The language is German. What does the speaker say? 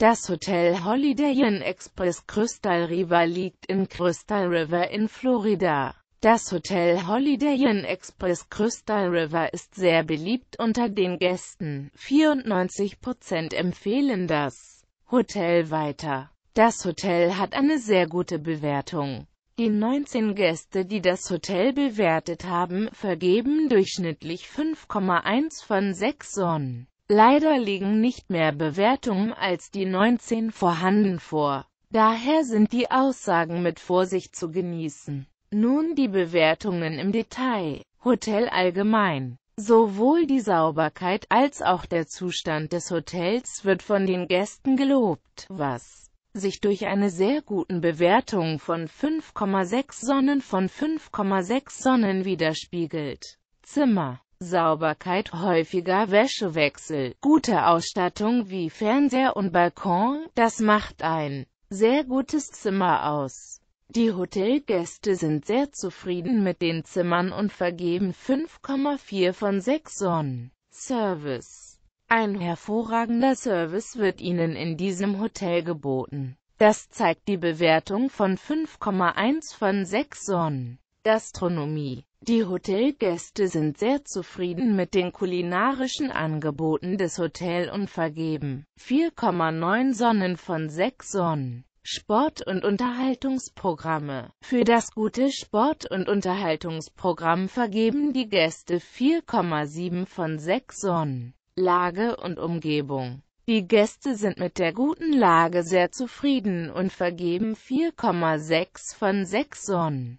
Das Hotel Holiday Inn Express Crystal River liegt in Crystal River in Florida. Das Hotel Holiday Inn Express Crystal River ist sehr beliebt unter den Gästen. 94% empfehlen das Hotel weiter. Das Hotel hat eine sehr gute Bewertung. Die 19 Gäste, die das Hotel bewertet haben, vergeben durchschnittlich 5,1 von 6 Sonnen. Leider liegen nicht mehr Bewertungen als die 19 vorhanden vor. Daher sind die Aussagen mit Vorsicht zu genießen. Nun die Bewertungen im Detail. Hotel allgemein. Sowohl die Sauberkeit als auch der Zustand des Hotels wird von den Gästen gelobt, was sich durch eine sehr guten Bewertung von 5,6 Sonnen von 5,6 Sonnen widerspiegelt. Zimmer Sauberkeit, häufiger Wäschewechsel, gute Ausstattung wie Fernseher und Balkon, das macht ein sehr gutes Zimmer aus. Die Hotelgäste sind sehr zufrieden mit den Zimmern und vergeben 5,4 von 6 Sonnen. Service Ein hervorragender Service wird Ihnen in diesem Hotel geboten. Das zeigt die Bewertung von 5,1 von 6 Sonnen. Gastronomie Die Hotelgäste sind sehr zufrieden mit den kulinarischen Angeboten des Hotels und vergeben 4,9 Sonnen von 6 Sonnen. Sport- und Unterhaltungsprogramme Für das gute Sport- und Unterhaltungsprogramm vergeben die Gäste 4,7 von 6 Sonnen. Lage und Umgebung die Gäste sind mit der guten Lage sehr zufrieden und vergeben 4,6 von 6 Sonnen.